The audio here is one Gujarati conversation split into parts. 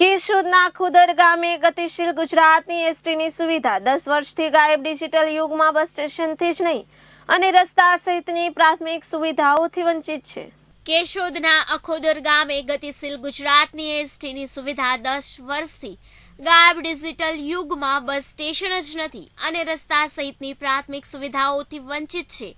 કેશોદના ખુદર ગામે ગતિશીલ ગુજરાતની એસટીની સુવિધા દસ વર્ષથી ગાયબ ડિજિટલ યુગમાં બસ સ્ટેશનથી જ નહીં અને રસ્તા સહિતની પ્રાથમિક સુવિધાઓથી વંચિત છે કેશોદના અખોદર ગામે ગતિશીલ ગુજરાતની એસટીની સુવિધા દસ વર્ષથી ગાયબ ડિજિટલ યુગમાં બસ સ્ટેશન જ નથી અને રસ્તા સહિતની પ્રાથમિક સુવિધાઓથી વંચિત છે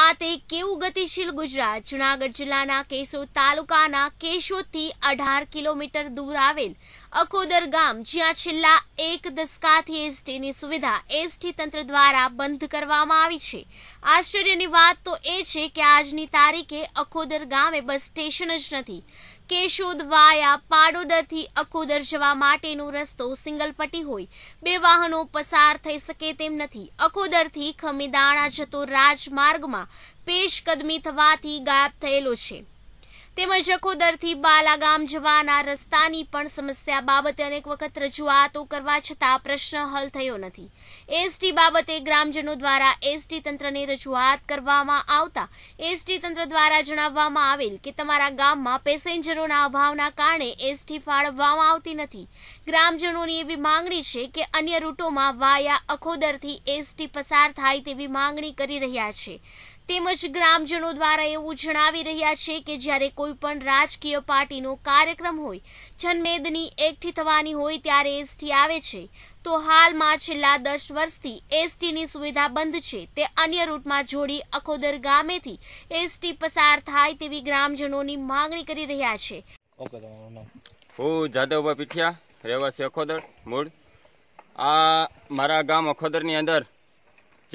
આ તે કેવું ગતિશીલ ગુજરાત જુનાગઢ જિલ્લાના કેશોદ તાલુકાના કેશોદથી અઢાર કિલોમીટર દૂર આવેલ અકોદર ગામ જ્યાં છેલ્લા એક દસકાથી એસટીની સુવિધા એસટી તંત્ર દ્વારા બંધ કરવામાં આવી છે આશ્ચર્યની વાત તો એ છે કે આજની તારીખે અકોદર ગામે બસ સ્ટેશન જ નથી કેશોદ વાયા પાડોદરથી અકોદર જવા માટેનો રસ્તો સિંગલ પટ્ટી હોય બે વાહનો પસાર થઈ શકે તેમ નથી અકોદરથી ખમીદાણા જતો રાજમાર્ગમાં પેશકદમી થવાથી ગાયબ થયેલો છે તેમજ ખોદરથી બાલા ગામ જવાના રસ્તાની પણ સમસ્યા બાબતે અનેક વખત રજૂઆતો કરવા છતાં પ્રશ્ન હલ થયો નથી એસટી બાબતે ગ્રામજનો દ્વારા એસટી તંત્રને રજૂઆત કરવામાં આવતા એસટી તંત્ર દ્વારા જણાવવામાં આવેલ કે તમારા ગામમાં પેસેન્જરોના અભાવના કારણે એસટી ફાળવવામાં આવતી નથી ગ્રામજનોની એવી માંગણી છે કે અન્ય રૂટોમાં વાયા અખોદરથી એસટી પસાર થાય તેવી માંગણી કરી રહ્યા છે તેમજ ગ્રામજનો દ્વારા એવું જણાવી રહ્યા છે કે જ્યારે કોઈ પણ રાજકીય પાર્ટીનો કાર્યક્રમ હોય જનમેદની એકઠી થવાની હોય ત્યારે એસટી આવે છે તો હાલમાં છેલ્લા દસ વર્ષથી એસટીની સુવિધા બંધ છે તે અન્ય રૂટમાં જોડી અખોદર ગામેથી એસટી પસાર થાય તેવી ગ્રામજનોની માંગણી કરી રહ્યા છે હું જાદવભાઈ પીઠિયા રહેવાસી અખોદર મૂળ આ મારા ગામ અખોદરની અંદર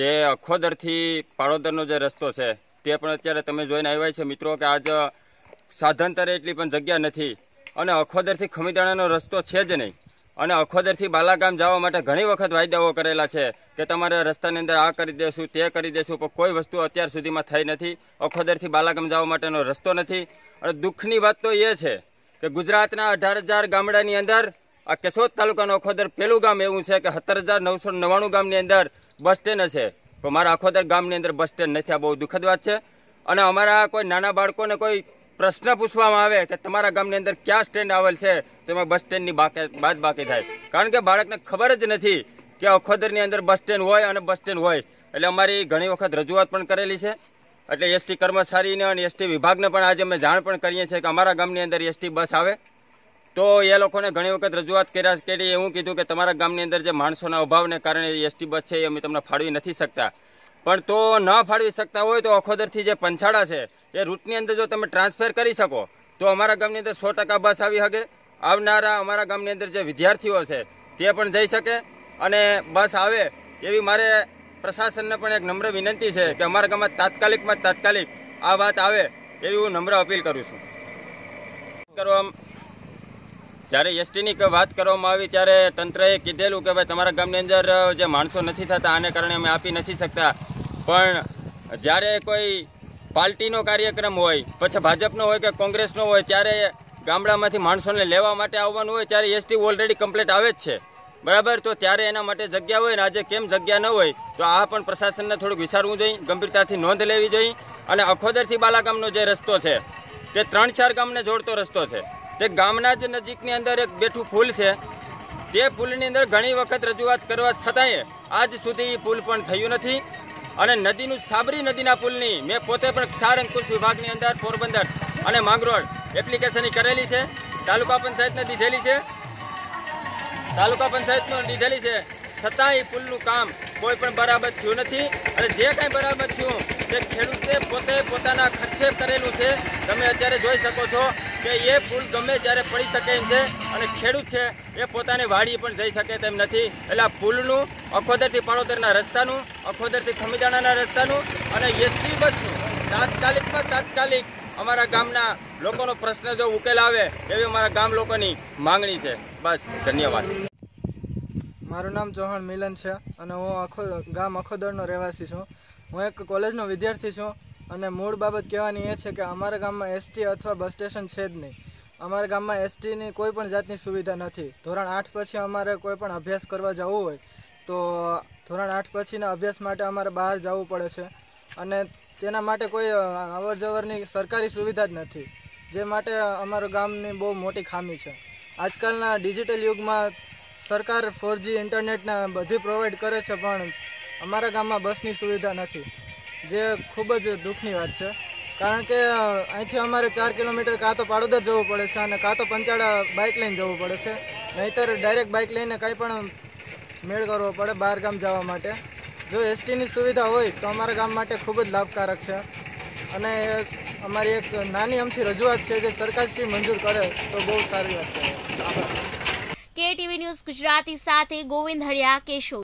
જે અખોદરથી પાડોદરનો જે રસ્તો છે તે પણ અત્યારે તમે જોઈને આવ્યા છે મિત્રો કે આજ સાધનતરે એટલી પણ જગ્યા નથી અને અખોદરથી ખમીદાણાનો રસ્તો છે જ નહીં અને અખોદરથી બાલાગામ જવા માટે ઘણી વખત વાયદાઓ કરેલા છે કે તમારે રસ્તાની અંદર આ કરી દેશું તે કરી દેશું પણ કોઈ વસ્તુ અત્યાર સુધીમાં થઈ નથી અખોદરથી બાલાગામ જવા માટેનો રસ્તો નથી અને દુઃખની વાત તો એ છે કે ગુજરાતના અઢાર હજાર ગામડાની અંદર આ કેશોદ તાલુકાનો અખોદર પહેલું ગામ એવું છે કે સત્તર હજાર નવસો નવ્વાણું ગામની અંદર બસ સ્ટેન્ડ છે પણ મારા અખોદર ગામની અંદર બસ સ્ટેન્ડ નથી આ બહુ દુઃખદ વાત છે અને અમારા કોઈ નાના બાળકોને કોઈ પ્રશ્ન પૂછવામાં આવે કે તમારા ગામની અંદર ક્યાં સ્ટેન્ડ આવેલ છે તેમાં બસ સ્ટેન્ડની બાદ બાકી થાય કારણ કે બાળકને ખબર જ નથી કે અખોદરની અંદર બસ સ્ટેન્ડ હોય અને બસ સ્ટેન્ડ હોય એટલે અમારી ઘણી વખત રજૂઆત પણ કરેલી છે એટલે એસટી કર્મચારીને અને એસટી વિભાગને પણ આજે અમે જાણ પણ કરીએ છીએ કે અમારા ગામની અંદર એસટી બસ આવે તો એ લોકોને ઘણી વખત રજૂઆત કર્યા કે એવું કીધું કે તમારા ગામની અંદર જે માણસોના અભાવને કારણે એસટી બસ છે એ અમે તમને ફાળવી નથી શકતા પણ તો ન ફાળવી શકતા હોય તો અખોદરથી જે પંછાડા છે એ રૂટની અંદર જો તમે ટ્રાન્સફર કરી શકો તો અમારા ગામની અંદર સો ટકા બસ આવી શકે આવનારા અમારા ગામની અંદર જે વિદ્યાર્થીઓ છે તે પણ જઈ શકે અને બસ આવે એવી મારે પ્રશાસનને પણ એક નમ્ર વિનંતી છે કે અમારા ગામમાં તાત્કાલિકમાં તાત્કાલિક આ વાત આવે એવી હું નમ્ર અપીલ કરું છું કરવા જ્યારે એસટીની વાત કરવામાં આવી ત્યારે તંત્રએ કીધેલું કે ભાઈ તમારા ગામની અંદર જે માણસો નથી થતા આને કારણે અમે આપી નથી શકતા પણ જ્યારે કોઈ પાર્ટીનો કાર્યક્રમ હોય પછી ભાજપનો હોય કે કોંગ્રેસનો હોય ત્યારે ગામડામાંથી માણસોને લેવા માટે આવવાનું હોય ત્યારે એસટી ઓલરેડી કમ્પ્લીટ આવે જ છે બરાબર તો ત્યારે એના માટે જગ્યા હોય ને આજે કેમ જગ્યા ન હોય તો આ પણ પ્રશાસનને થોડુંક વિચારવું જોઈએ ગંભીરતાથી નોંધ લેવી જોઈએ અને અખોદરથી બાલાગામનો જે રસ્તો છે તે ત્રણ ચાર ગામને જોડતો રસ્તો છે તે ગામના જ નજીકની અંદર એક બેઠું પુલ છે તે પુલની અંદર ઘણી વખત રજૂઆત કરવા છતાંય આજ સુધી એ પુલ પણ થયું નથી અને નદીનું સાબરી નદીના પુલની મેં પોતે પણ ક્ષાર અંકુશ વિભાગની અંદર પોરબંદર અને માંગરોળ એપ્લિકેશન કરેલી છે તાલુકા પંચાયતને દીધેલી છે તાલુકા પંચાયતનું દીધેલી છે છતાંય એ પુલનું કામ કોઈ પણ બરાબર થયું નથી અને જે કાંઈ બરાબર થયું તે ખેડૂતે પોતે પોતાના ખર્ચે કરેલું છે તમે અત્યારે જોઈ શકો છો કે એ ફૂલ ગમે ત્યારે પડી શકે એમ છે અને ખેડૂત છે એ પોતાની વાડી પણ જઈ શકે તેમ નથી એટલે આ પુલનું અખોદરથી પાડોદરના રસ્તાનું અખોદરથી ખમીદાણાના રસ્તાનું અને એસટી બસનું તાત્કાલિકમાં તાત્કાલિક અમારા ગામના લોકોનો પ્રશ્ન જો ઉકેલ આવે એવી અમારા ગામ લોકોની માંગણી છે બસ ધન્યવાદ મારું નામ ચૌહાણ મિલન છે અને હું આખો ગામ અખોદરનો રહેવાસી છું હું એક કોલેજનો વિદ્યાર્થી છું અને મૂળ બાબત કહેવાની એ છે કે અમારા ગામમાં એસટી અથવા બસ સ્ટેશન છે જ નહીં અમારા ગામમાં એસટીની કોઈ પણ જાતની સુવિધા નથી ધોરણ આઠ પછી અમારે કોઈ પણ અભ્યાસ કરવા જવું હોય તો ધોરણ આઠ પછીના અભ્યાસ માટે અમારે બહાર જવું પડે છે અને તેના માટે કોઈ અવર જવરની સરકારી સુવિધા જ નથી જે માટે અમારા ગામની બહુ મોટી ખામી છે આજકાલના ડિજિટલ યુગમાં સરકાર ફોરજી ઇન્ટરનેટના બધી પ્રોવાઈડ કરે છે પણ અમારા ગામમાં બસની સુવિધા નથી જે ખૂબ જ દુઃખની વાત છે કારણ કે અહીંથી અમારે ચાર કિલોમીટર કાં તો પાડોદર જવું પડે છે અને કાં તો પંચાળા બાઇક લઈને જવું પડે છે નહીતર ડાયરેક્ટ બાઇક લઈને કંઈ પણ મેળ કરવો પડે બહાર ગામ જવા માટે જો એસટીની સુવિધા હોય તો અમારા ગામ માટે ખૂબ જ લાભકારક છે અને અમારી એક નાની અમથી રજૂઆત છે જે સરકારશ્રી મંજૂર કરે તો બહુ સારી વાત છે કેટીવી ન્યૂઝ ગુજરાતી સાથે ગોવિંદ હળિયા કેશો